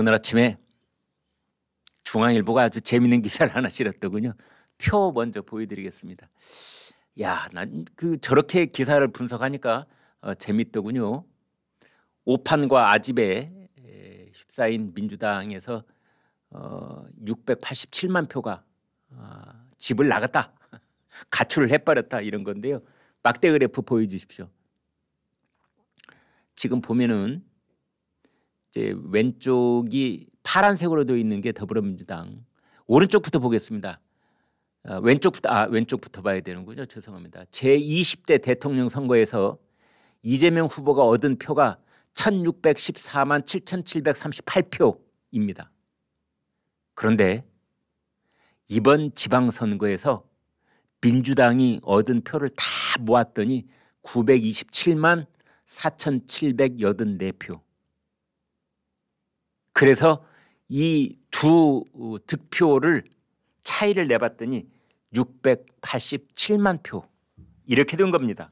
오늘 아침에 중앙일보가 아주 재밌는 기사를 하나 실었더군요. 표 먼저 보여드리겠습니다. 야, 난 그 저렇게 기사를 분석하니까 어, 재밌더군요. 오판과 아집에 휩싸인 민주당에서 어, 687만 표가 어, 집을 나갔다. 가출을 해버렸다 이런 건데요. 막대 그래프 보여주십시오. 지금 보면은 이제 왼쪽이 파란색으로 되어 있는 게 더불어민주당. 오른쪽부터 보겠습니다. 아, 왼쪽부터 아 왼쪽부터 봐야 되는군요. 죄송합니다. 제 20대 대통령 선거에서 이재명 후보가 얻은 표가 1614만 7738표입니다. 그런데 이번 지방선거에서 민주당이 얻은 표를 다 모았더니 927만 4784표. 그래서 이 두 득표를 차이를 내봤더니 687만 표 이렇게 된 겁니다.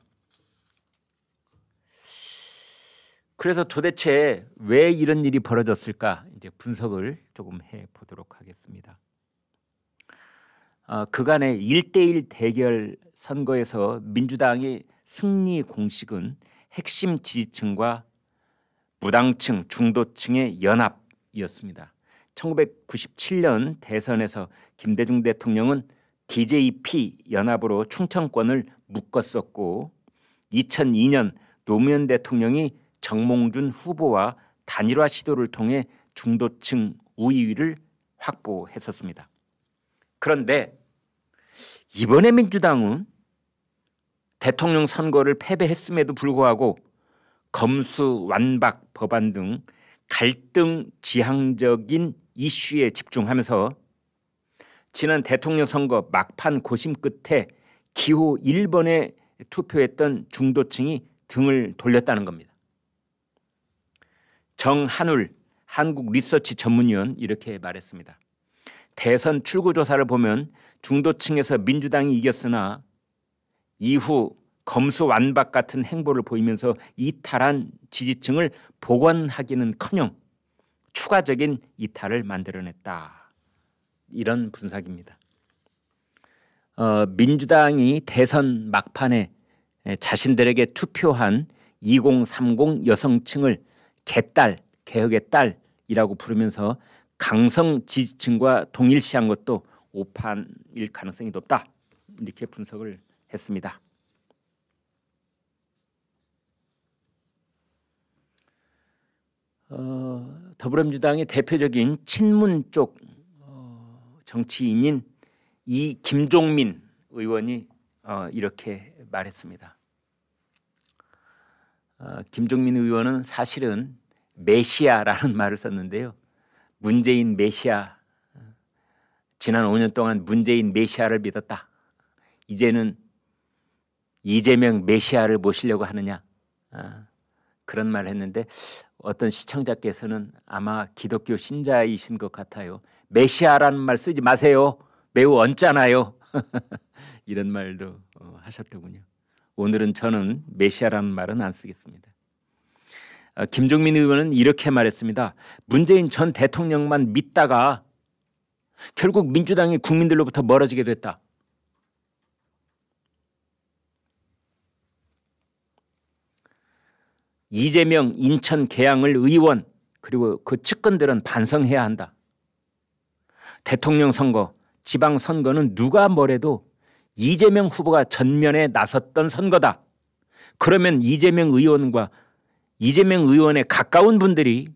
그래서 도대체 왜 이런 일이 벌어졌을까 이제 분석을 조금 해 보도록 하겠습니다. 어, 그간의 1대1 대결 선거에서 민주당의 승리 공식은 핵심 지지층과 무당층, 중도층의 연합 이었습니다. 1997년 대선에서 김대중 대통령은 DJP 연합으로 충청권을 묶었었고 2002년 노무현 대통령이 정몽준 후보와 단일화 시도를 통해 중도층 우위를 확보했었습니다. 그런데 이번에 민주당은 대통령 선거를 패배했음에도 불구하고 검수 완박 법안 등 갈등 지향적인 이슈에 집중하면서 지난 대통령 선거 막판 고심 끝에 기호 1번에 투표했던 중도층이 등을 돌렸다는 겁니다. 정한울 한국 리서치 전문위원 이렇게 말했습니다. 대선 출구조사를 보면 중도층에서 민주당이 이겼으나 이후 검수완박 같은 행보를 보이면서 이탈한 지지층을 복원하기는커녕 추가적인 이탈을 만들어냈다. 이런 분석입니다. 어, 민주당이 대선 막판에 자신들에게 투표한 2030 여성층을 개딸, 개혁의 딸이라고 부르면서 강성 지지층과 동일시한 것도 오판일 가능성이 높다. 이렇게 분석을 했습니다. 어, 더불어민주당의 대표적인 친문 쪽 어, 정치인인 이 김종민 의원이 어, 이렇게 말했습니다. 어, 김종민 의원은 사실은 메시아라는 말을 썼는데요. 문재인 메시아 어, 지난 5년 동안 문재인 메시아를 믿었다. 이제는 이재명 메시아를 모시려고 하느냐 아, 그런 말을 했는데 어떤 시청자께서는 아마 기독교 신자이신 것 같아요. 메시아라는 말 쓰지 마세요. 매우 언짢아요. 이런 말도 어, 하셨더군요. 오늘은 저는 메시아라는 말은 안 쓰겠습니다. 아, 김종민 의원은 이렇게 말했습니다. 문재인 전 대통령만 믿다가 결국 민주당이 국민들로부터 멀어지게 됐다. 이재명 인천 개항을 의원 그리고 그 측근들은 반성해야 한다. 대통령 선거, 지방 선거는 누가 뭐래도 이재명 후보가 전면에 나섰던 선거다. 그러면 이재명 의원과 이재명 의원에 가까운 분들이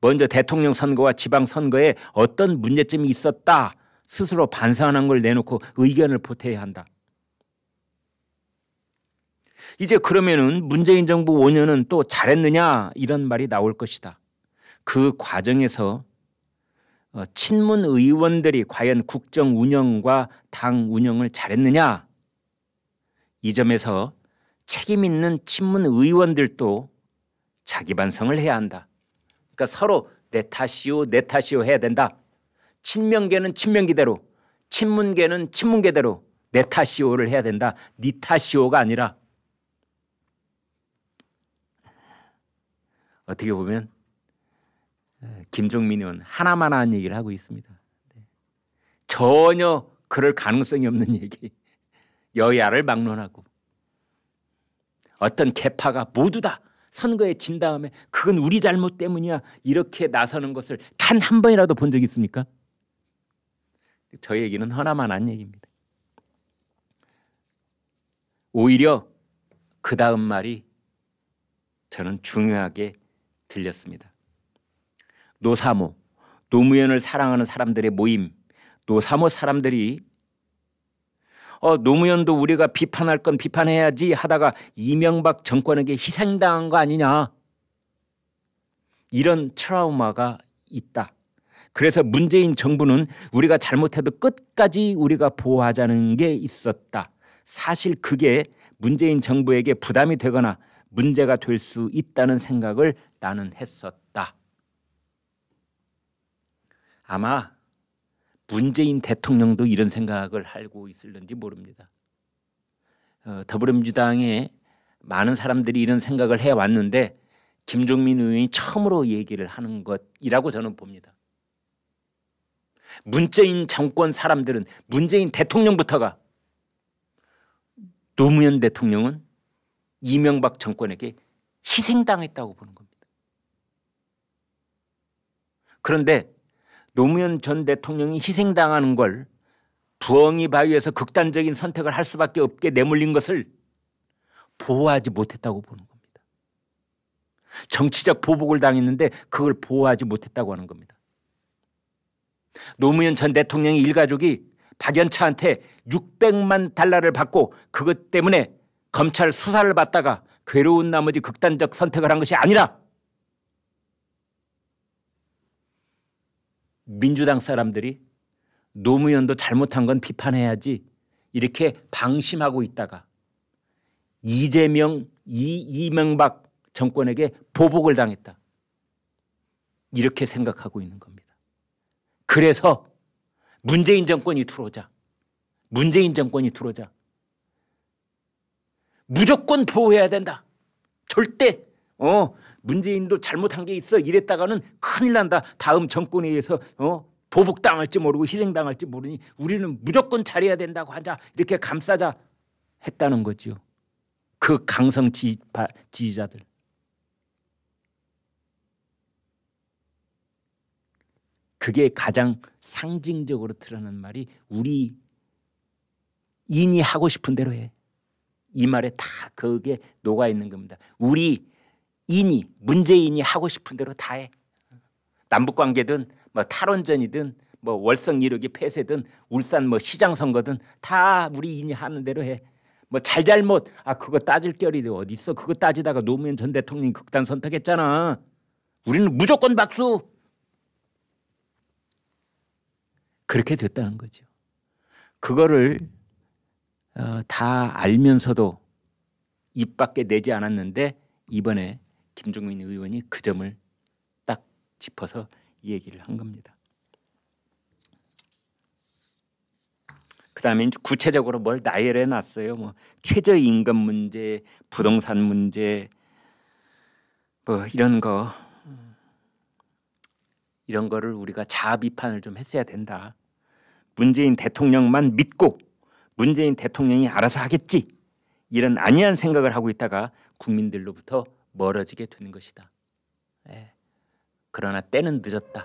먼저 대통령 선거와 지방 선거에 어떤 문제점이 있었다 스스로 반성하는 걸 내놓고 의견을 보태야 한다. 이제 그러면은 문재인 정부 5년은 또 잘했느냐 이런 말이 나올 것이다. 그 과정에서 어, 친문 의원들이 과연 국정 운영과 당 운영을 잘했느냐 이 점에서 책임 있는 친문 의원들도 자기 반성을 해야 한다. 그러니까 서로 내 탓이요 내 탓이요 해야 된다. 친명계는 친명계대로 친문계는 친문계대로 내 탓이오를 해야 된다. 니 네 탓이오가 아니라 어떻게 보면 김종민 의원 하나만 한 얘기를 하고 있습니다. 네. 전혀 그럴 가능성이 없는 얘기. 여야를 막론하고 어떤 개파가 모두 다 선거에 진 다음에 그건 우리 잘못 때문이야 이렇게 나서는 것을 단 한 번이라도 본적이 있습니까? 저 얘기는 허나만한 얘기입니다. 오히려 그 다음 말이 저는 중요하게 들렸습니다. 노사모, 노무현을 사랑하는 사람들의 모임, 노사모 사람들이 어, 노무현도 우리가 비판할 건 비판해야지 하다가 이명박 정권에게 희생당한 거 아니냐. 이런 트라우마가 있다. 그래서 문재인 정부는 우리가 잘못해도 끝까지 우리가 보호하자는 게 있었다. 사실 그게 문재인 정부에게 부담이 되거나 문제가 될 수 있다는 생각을 나는 했었다. 아마 문재인 대통령도 이런 생각을 하고 있을는지 모릅니다. 어, 더불어민주당에 많은 사람들이 이런 생각을 해왔는데 김종민 의원이 처음으로 얘기를 하는 것이라고 저는 봅니다. 문재인 정권 사람들은 문재인 대통령부터가 노무현 대통령은 이명박 정권에게 희생당했다고 보는 겁니다. 그런데 노무현 전 대통령이 희생당하는 걸 부엉이 바위에서 극단적인 선택을 할 수밖에 없게 내몰린 것을 보호하지 못했다고 보는 겁니다. 정치적 보복을 당했는데 그걸 보호하지 못했다고 하는 겁니다. 노무현 전 대통령의 일가족이 박연차한테 600만 달러를 받고 그것 때문에 검찰 수사를 받다가 괴로운 나머지 극단적 선택을 한 것이 아니라 민주당 사람들이 노무현도 잘못한 건 비판해야지 이렇게 방심하고 있다가 이재명, 이, 이명박 정권에게 보복을 당했다. 이렇게 생각하고 있는 겁니다. 그래서 문재인 정권이 들어오자 문재인 정권이 들어오자 무조건 보호해야 된다. 절대 어 문재인도 잘못한 게 있어 이랬다가는 큰일 난다. 다음 정권에 의해서 어 보복당할지 모르고 희생당할지 모르니 우리는 무조건 잘해야 된다고 하자 이렇게 감싸자 했다는 거지요. 그 강성 지지파, 지지자들. 그게 가장 상징적으로 드러난 말이 우리 인이 하고 싶은 대로 해. 이 말에 다 그게 녹아 있는 겁니다. 우리 인이 문재인이 하고 싶은 대로 다 해. 남북 관계든 뭐 탈원전이든 뭐 월성 이력이 폐쇄든 울산 뭐 시장 선거든 다 우리 인이 하는 대로 해. 뭐 잘잘못 아 그거 따질 결이 어디 있어? 그거 따지다가 노무현 전 대통령 극단 선택했잖아. 우리는 무조건 박수. 그렇게 됐다는 거죠. 그거를 어, 다 알면서도 입 밖에 내지 않았는데 이번에 김종민 의원이 그 점을 딱 짚어서 얘기를 한 겁니다. 그다음에 이제 구체적으로 뭘 나열해 놨어요. 뭐 최저임금 문제, 부동산 문제, 뭐 이런 거 이런 거를 우리가 자 비판을 좀 했어야 된다. 문재인 대통령만 믿고 문재인 대통령이 알아서 하겠지 이런 안이한 생각을 하고 있다가 국민들로부터 멀어지게 되는 것이다. 예. 그러나 때는 늦었다.